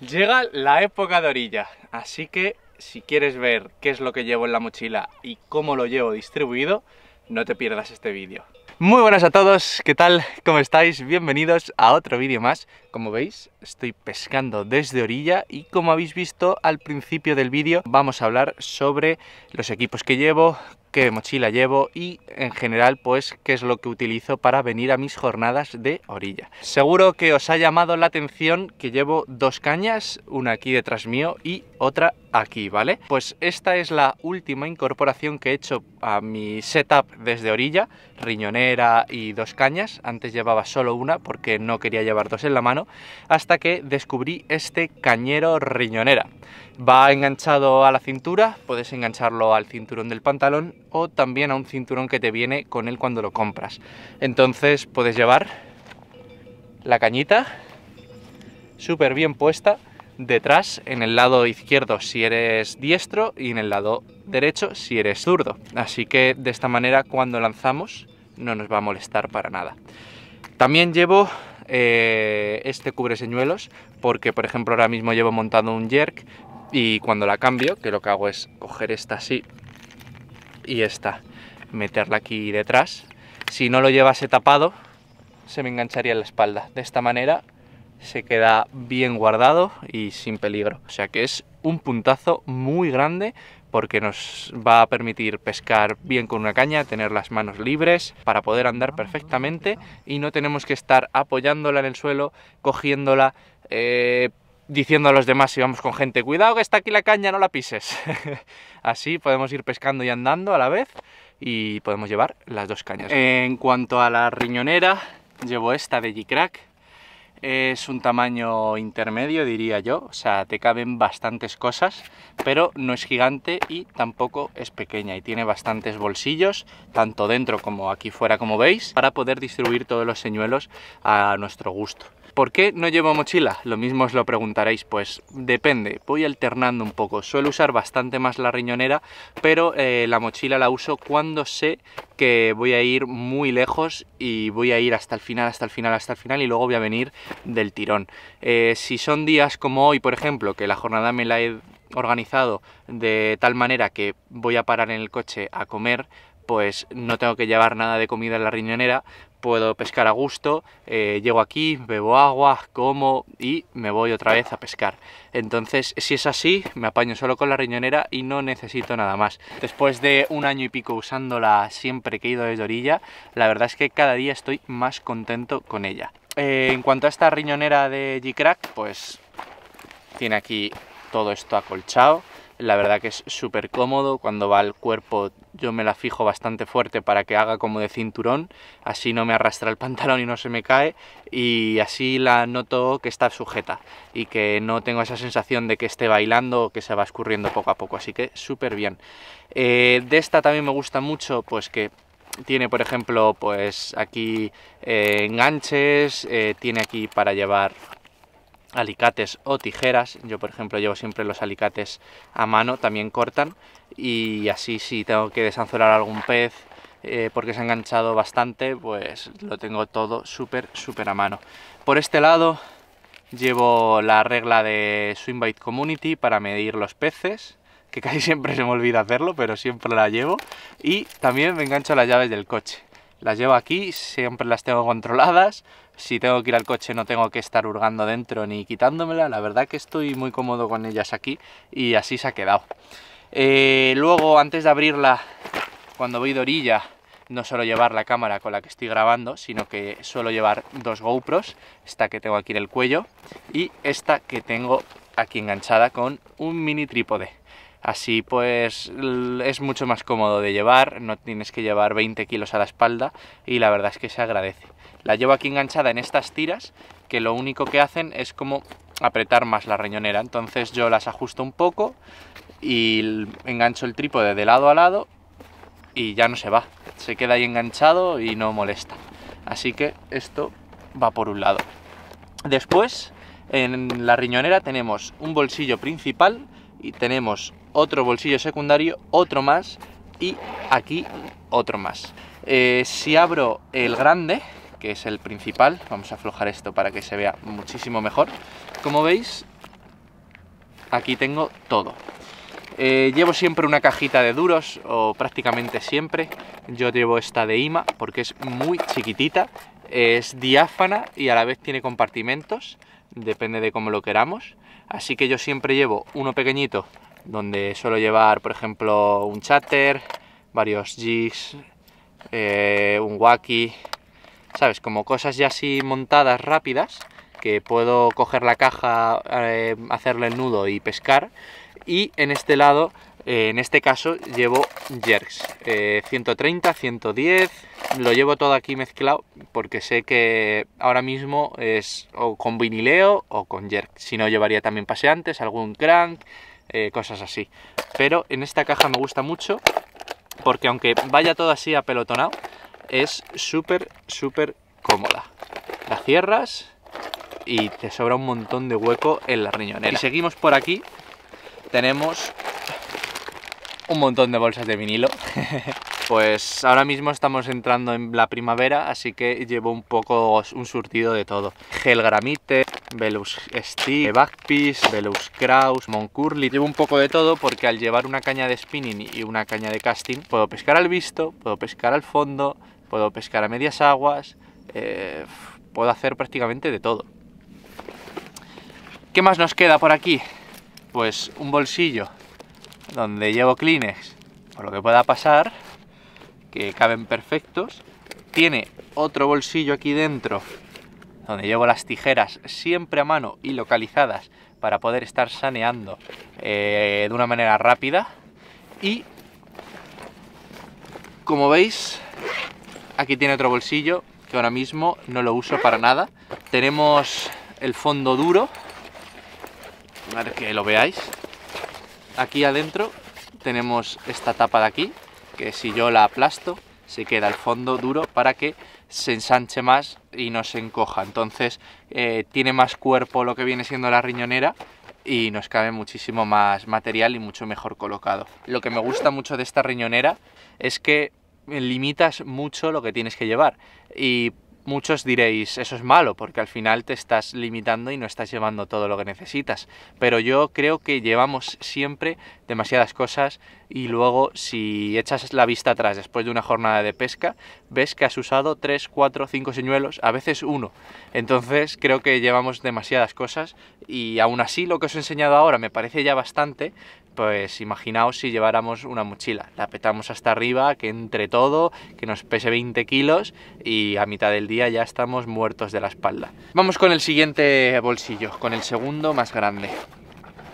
Llega la época de orilla, así que si quieres ver qué es lo que llevo en la mochila y cómo lo llevo distribuido, no te pierdas este vídeo. Muy buenas a todos, ¿qué tal? ¿Cómo estáis? Bienvenidos a otro vídeo más. Como veis, estoy pescando desde orilla y como habéis visto al principio del vídeo, vamos a hablar sobre los equipos que llevo, qué mochila llevo y en general pues qué es lo que utilizo para venir a mis jornadas de orilla. Seguro que os ha llamado la atención que llevo dos cañas, una aquí detrás mío y otra aquí, ¿vale? Pues esta es la última incorporación que he hecho a mi setup desde orilla, riñonera y dos cañas. Antes llevaba solo una porque no quería llevar dos en la mano, hasta que descubrí este cañero riñonera. Va enganchado a la cintura, puedes engancharlo al cinturón del pantalón o también a un cinturón que te viene con él cuando lo compras. Entonces puedes llevar la cañita súper bien puesta detrás en el lado izquierdo si eres diestro y en el lado derecho si eres zurdo. Así que de esta manera cuando lanzamos no nos va a molestar para nada. También llevo eh, este cubre señuelos porque por ejemplo ahora mismo llevo montado un jerk y cuando la cambio, que lo que hago es coger esta así y esta, meterla aquí detrás. Si no lo llevase tapado, se me engancharía en la espalda. De esta manera se queda bien guardado y sin peligro. O sea que es un puntazo muy grande porque nos va a permitir pescar bien con una caña, tener las manos libres para poder andar perfectamente y no tenemos que estar apoyándola en el suelo, cogiéndola, eh, diciendo a los demás si vamos con gente, cuidado que está aquí la caña, no la pises. Así podemos ir pescando y andando a la vez y podemos llevar las dos cañas. En cuanto a la riñonera, llevo esta de G-Crack es un tamaño intermedio, diría yo, o sea, te caben bastantes cosas, pero no es gigante y tampoco es pequeña y tiene bastantes bolsillos, tanto dentro como aquí fuera, como veis, para poder distribuir todos los señuelos a nuestro gusto. ¿Por qué no llevo mochila? Lo mismo os lo preguntaréis, pues depende, voy alternando un poco, suelo usar bastante más la riñonera, pero eh, la mochila la uso cuando sé que voy a ir muy lejos y voy a ir hasta el final, hasta el final, hasta el final y luego voy a venir del tirón. Eh, si son días como hoy, por ejemplo, que la jornada me la he organizado de tal manera que voy a parar en el coche a comer, pues no tengo que llevar nada de comida en la riñonera, puedo pescar a gusto, eh, llego aquí, bebo agua, como y me voy otra vez a pescar. Entonces, si es así, me apaño solo con la riñonera y no necesito nada más. Después de un año y pico usándola siempre que he ido desde orilla, la verdad es que cada día estoy más contento con ella. Eh, en cuanto a esta riñonera de G-Crack, pues tiene aquí todo esto acolchado, la verdad que es súper cómodo, cuando va al cuerpo yo me la fijo bastante fuerte para que haga como de cinturón, así no me arrastra el pantalón y no se me cae, y así la noto que está sujeta y que no tengo esa sensación de que esté bailando o que se va escurriendo poco a poco, así que súper bien. Eh, de esta también me gusta mucho pues que tiene por ejemplo pues aquí eh, enganches, eh, tiene aquí para llevar alicates o tijeras. Yo, por ejemplo, llevo siempre los alicates a mano, también cortan. Y así si tengo que desanzuelar algún pez eh, porque se ha enganchado bastante, pues lo tengo todo súper, súper a mano. Por este lado llevo la regla de Swimbait Community para medir los peces que casi siempre se me olvida hacerlo, pero siempre la llevo. Y también me engancho las llaves del coche las llevo aquí, siempre las tengo controladas, si tengo que ir al coche no tengo que estar hurgando dentro ni quitándomela, la verdad que estoy muy cómodo con ellas aquí y así se ha quedado. Eh, luego, antes de abrirla, cuando voy de orilla, no suelo llevar la cámara con la que estoy grabando, sino que suelo llevar dos GoPros, esta que tengo aquí en el cuello y esta que tengo aquí enganchada con un mini trípode. Así pues es mucho más cómodo de llevar, no tienes que llevar 20 kilos a la espalda y la verdad es que se agradece. La llevo aquí enganchada en estas tiras que lo único que hacen es como apretar más la riñonera, entonces yo las ajusto un poco y engancho el trípode de lado a lado y ya no se va, se queda ahí enganchado y no molesta. Así que esto va por un lado. Después, en la riñonera tenemos un bolsillo principal y tenemos otro bolsillo secundario, otro más y aquí otro más. Eh, si abro el grande, que es el principal, vamos a aflojar esto para que se vea muchísimo mejor, como veis, aquí tengo todo. Eh, llevo siempre una cajita de duros, o prácticamente siempre. Yo llevo esta de IMA porque es muy chiquitita, es diáfana y a la vez tiene compartimentos, depende de cómo lo queramos. Así que yo siempre llevo uno pequeñito donde suelo llevar, por ejemplo, un chatter, varios jigs, eh, un wacky, ¿sabes? Como cosas ya así montadas rápidas, que puedo coger la caja, eh, hacerle el nudo y pescar. Y en este lado, eh, en este caso, llevo jerks, 130, 110, lo llevo todo aquí mezclado porque sé que ahora mismo es o con vinileo o con jerk. Si no, llevaría también paseantes, algún crank, eh, cosas así. Pero en esta caja me gusta mucho porque aunque vaya todo así apelotonado, es súper, súper cómoda. La cierras y te sobra un montón de hueco en la riñonera. Y seguimos por aquí, tenemos un montón de bolsas de vinilo. pues ahora mismo estamos entrando en la primavera, así que llevo un poco un surtido de todo. Gel gramite, Velus Steel, Backpiece, Velus Kraus, Moncurly. Llevo un poco de todo porque al llevar una caña de spinning y una caña de casting puedo pescar al visto, puedo pescar al fondo, puedo pescar a medias aguas, eh, puedo hacer prácticamente de todo. ¿Qué más nos queda por aquí? Pues un bolsillo donde llevo Kleenex, por lo que pueda pasar, que caben perfectos. Tiene otro bolsillo aquí dentro donde llevo las tijeras siempre a mano y localizadas para poder estar saneando eh, de una manera rápida. Y como veis, aquí tiene otro bolsillo que ahora mismo no lo uso para nada. Tenemos el fondo duro, para que lo veáis. Aquí adentro tenemos esta tapa de aquí, que si yo la aplasto se queda el fondo duro para que se ensanche más y no se encoja. Entonces eh, tiene más cuerpo lo que viene siendo la riñonera y nos cabe muchísimo más material y mucho mejor colocado. Lo que me gusta mucho de esta riñonera es que limitas mucho lo que tienes que llevar y muchos diréis, eso es malo, porque al final te estás limitando y no estás llevando todo lo que necesitas. Pero yo creo que llevamos siempre demasiadas cosas y luego si echas la vista atrás después de una jornada de pesca, ves que has usado 3, 4, 5 señuelos, a veces uno. Entonces creo que llevamos demasiadas cosas y aún así lo que os he enseñado ahora me parece ya bastante, pues imaginaos si lleváramos una mochila, la petamos hasta arriba, que entre todo, que nos pese 20 kilos y a mitad del día ya estamos muertos de la espalda. Vamos con el siguiente bolsillo, con el segundo más grande.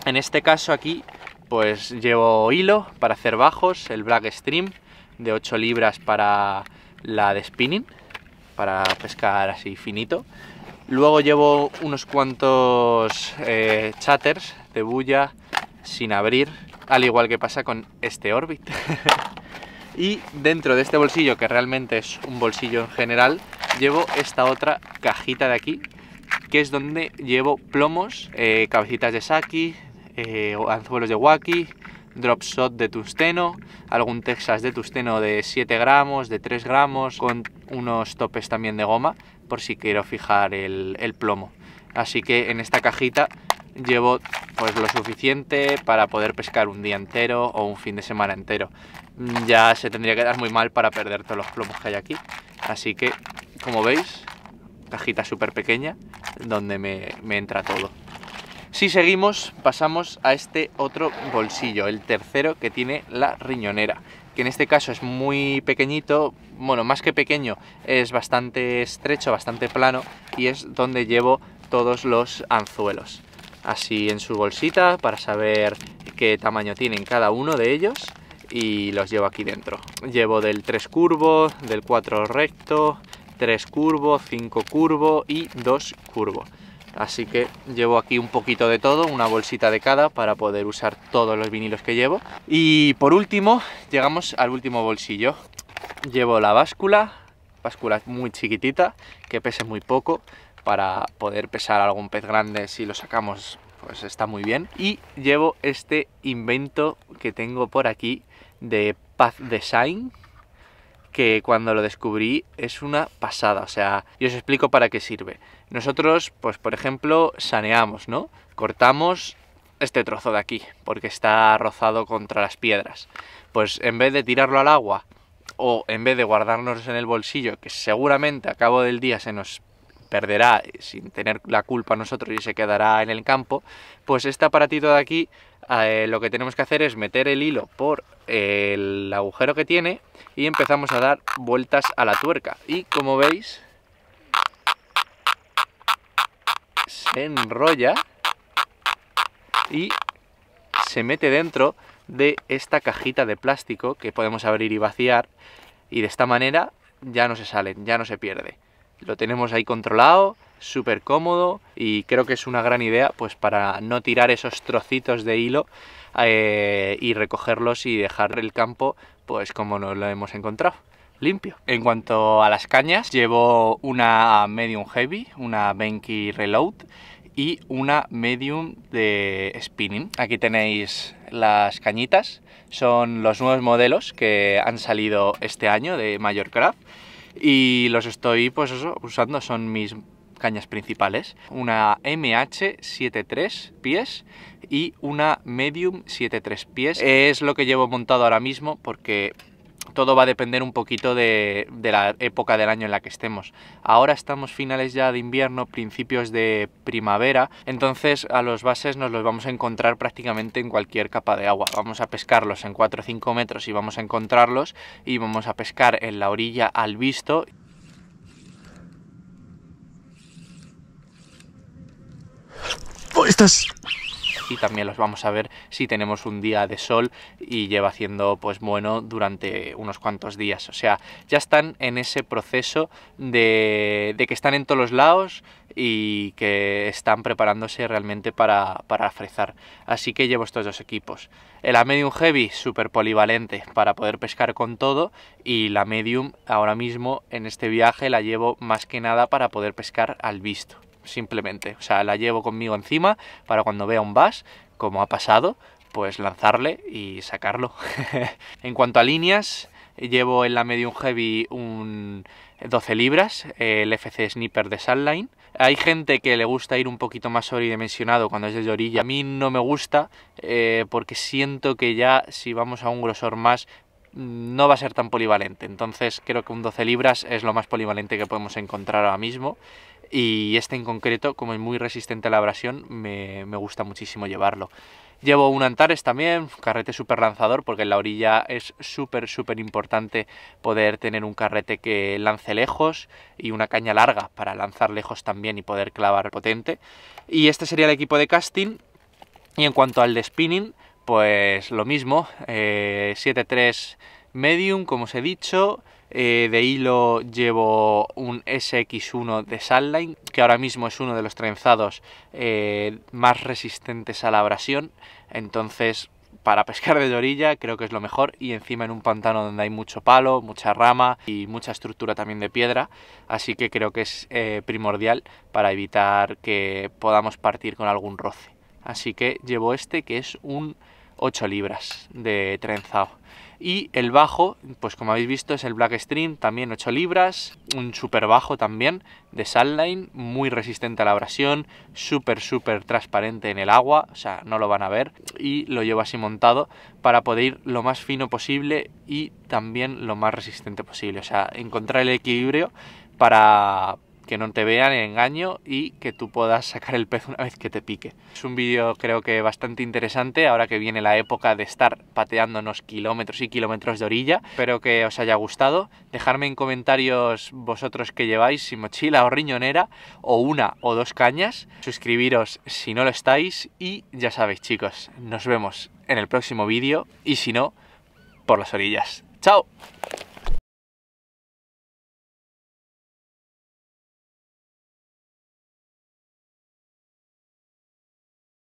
En este caso aquí pues llevo hilo para hacer bajos, el Black Stream de 8 libras para la de spinning, para pescar así finito. Luego llevo unos cuantos eh, chatters de bulla sin abrir, al igual que pasa con este Orbit. y dentro de este bolsillo, que realmente es un bolsillo en general, llevo esta otra cajita de aquí, que es donde llevo plomos, eh, cabecitas de saki, eh, anzuelos de Wacky, drop shot de tusteno algún Texas de tusteno de 7 gramos, de 3 gramos, con unos topes también de goma por si quiero fijar el, plomo. Así que en esta cajita llevo pues lo suficiente para poder pescar un día entero o un fin de semana entero. Ya se tendría que dar muy mal para perder todos los plomos que hay aquí. Así que, como veis, cajita súper pequeña donde me entra todo. Si seguimos, pasamos a este otro bolsillo, el tercero que tiene la riñonera, que en este caso es muy pequeñito, bueno, más que pequeño, es bastante estrecho, bastante plano, y es donde llevo todos los anzuelos. Así en su bolsita para saber qué tamaño tienen cada uno de ellos y los llevo aquí dentro. Llevo del 3 curvo, del 4 recto, 3 curvo, 5 curvo y 2 curvo. Así que llevo aquí un poquito de todo, una bolsita de cada para poder usar todos los vinilos que llevo. Y por último, llegamos al último bolsillo. Llevo la báscula, báscula muy chiquitita, que pese muy poco, para poder pesar algún pez grande si lo sacamos pues está muy bien. Y llevo este invento que tengo por aquí de Path Design, que cuando lo descubrí es una pasada, o sea, yo os explico para qué sirve. Nosotros, pues por ejemplo, saneamos, ¿no? Cortamos este trozo de aquí, porque está rozado contra las piedras. Pues en vez de tirarlo al agua, o en vez de guardarnos en el bolsillo, que seguramente a cabo del día se nos perderá sin tener la culpa nosotros y se quedará en el campo, pues este aparatito de aquí eh, lo que tenemos que hacer es meter el hilo por el agujero que tiene y empezamos a dar vueltas a la tuerca. Y como veis, se enrolla y se mete dentro de esta cajita de plástico que podemos abrir y vaciar y de esta manera ya no se salen, ya no se pierde. Lo tenemos ahí controlado, súper cómodo y creo que es una gran idea pues para no tirar esos trocitos de hilo eh, y recogerlos y dejar el campo pues como nos lo hemos encontrado limpio. En cuanto a las cañas, llevo una medium heavy, una Benki Reload y una medium de spinning. Aquí tenéis las cañitas, son los nuevos modelos que han salido este año de Craft y los estoy pues usando, son mis cañas principales, una MH73 pies y una medium 73 pies. Es lo que llevo montado ahora mismo porque todo va a depender un poquito de, la época del año en la que estemos. Ahora estamos finales ya de invierno, principios de primavera, entonces a los bases nos los vamos a encontrar prácticamente en cualquier capa de agua. Vamos a pescarlos en 4 o 5 metros y vamos a encontrarlos y vamos a pescar en la orilla al visto y también los vamos a ver si tenemos un día de sol y lleva haciendo pues bueno durante unos cuantos días. O sea, ya están en ese proceso de, que están en todos los lados y que están preparándose realmente para, para Así que llevo estos dos equipos. La Medium Heavy, súper polivalente para poder pescar con todo y la Medium ahora mismo en este viaje la llevo más que nada para poder pescar al visto simplemente. O sea, la llevo conmigo encima para cuando vea un bus, como ha pasado, pues lanzarle y sacarlo. en cuanto a líneas, llevo en la Medium Heavy un 12 libras, el FC Sniper de Sunline. Hay gente que le gusta ir un poquito más sobredimensionado cuando es de orilla. A mí no me gusta eh, porque siento que ya si vamos a un grosor más mm, no va a ser tan polivalente. Entonces creo que un 12 libras es lo más polivalente que podemos encontrar ahora mismo y este en concreto, como es muy resistente a la abrasión, me, gusta muchísimo llevarlo. Llevo un Antares también, carrete súper lanzador, porque en la orilla es súper, súper importante poder tener un carrete que lance lejos y una caña larga para lanzar lejos también y poder clavar potente. Y este sería el equipo de casting. Y en cuanto al de spinning, pues lo mismo, eh, 7.3 medium, como os he dicho, eh, de hilo llevo un SX1 de Sunline, que ahora mismo es uno de los trenzados eh, más resistentes a la abrasión, entonces para pescar de orilla creo que es lo mejor y encima en un pantano donde hay mucho palo, mucha rama y mucha estructura también de piedra, así que creo que es eh, primordial para evitar que podamos partir con algún roce. Así que llevo este que es un 8 libras de trenzado. Y el bajo, pues como habéis visto, es el Black Stream, también 8 libras, un súper bajo también de Sunline, muy resistente a la abrasión, súper, súper transparente en el agua, o sea, no lo van a ver, y lo llevo así montado para poder ir lo más fino posible y también lo más resistente posible, o sea, encontrar el equilibrio para, que no te vean engaño y que tú puedas sacar el pez una vez que te pique. Es un vídeo creo que bastante interesante ahora que viene la época de estar pateándonos kilómetros y kilómetros de orilla. Espero que os haya gustado. Dejarme en comentarios vosotros que lleváis, si mochila o riñonera, o una o dos cañas. Suscribiros si no lo estáis y ya sabéis chicos, nos vemos en el próximo vídeo y si no, por las orillas. ¡Chao!